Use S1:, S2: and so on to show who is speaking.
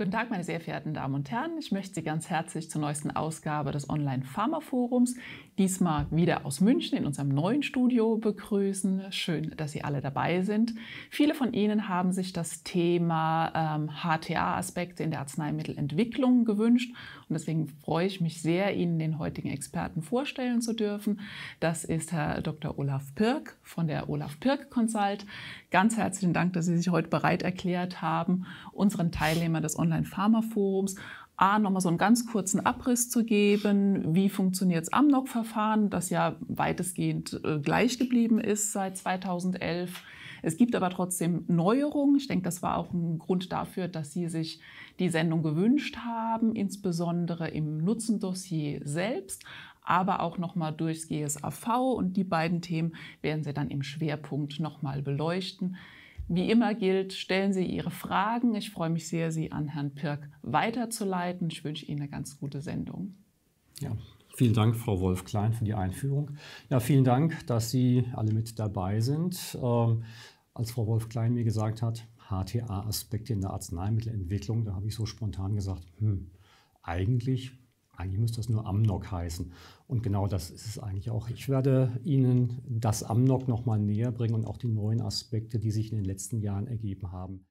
S1: Guten Tag, meine sehr verehrten Damen und Herren. Ich möchte Sie ganz herzlich zur neuesten Ausgabe des Online Pharma Forums, diesmal wieder aus München in unserem neuen Studio begrüßen. Schön, dass Sie alle dabei sind. Viele von Ihnen haben sich das Thema ähm, HTA-Aspekte in der Arzneimittelentwicklung gewünscht und deswegen freue ich mich sehr, Ihnen den heutigen Experten vorstellen zu dürfen. Das ist Herr Dr. Olaf Pirk von der Olaf Pirk Consult. Ganz herzlichen Dank, dass Sie sich heute bereit erklärt haben, unseren Teilnehmer des Online Online-Pharma-Forums, A, nochmal so einen ganz kurzen Abriss zu geben, wie funktioniert das Amnok-Verfahren, das ja weitestgehend äh, gleich geblieben ist seit 2011. Es gibt aber trotzdem Neuerungen. Ich denke, das war auch ein Grund dafür, dass Sie sich die Sendung gewünscht haben, insbesondere im Nutzendossier selbst, aber auch nochmal durchs GSAV. Und die beiden Themen werden Sie dann im Schwerpunkt nochmal beleuchten. Wie immer gilt, stellen Sie Ihre Fragen. Ich freue mich sehr, Sie an Herrn Pirk weiterzuleiten. Ich wünsche Ihnen eine ganz gute Sendung.
S2: Ja, Vielen Dank, Frau Wolf-Klein, für die Einführung. Ja, vielen Dank, dass Sie alle mit dabei sind. Ähm, als Frau Wolf-Klein mir gesagt hat, HTA-Aspekte in der Arzneimittelentwicklung, da habe ich so spontan gesagt, hm, eigentlich eigentlich müsste das nur Amnok heißen. Und genau das ist es eigentlich auch. Ich werde Ihnen das Amnok nochmal näher bringen und auch die neuen Aspekte, die sich in den letzten Jahren ergeben haben.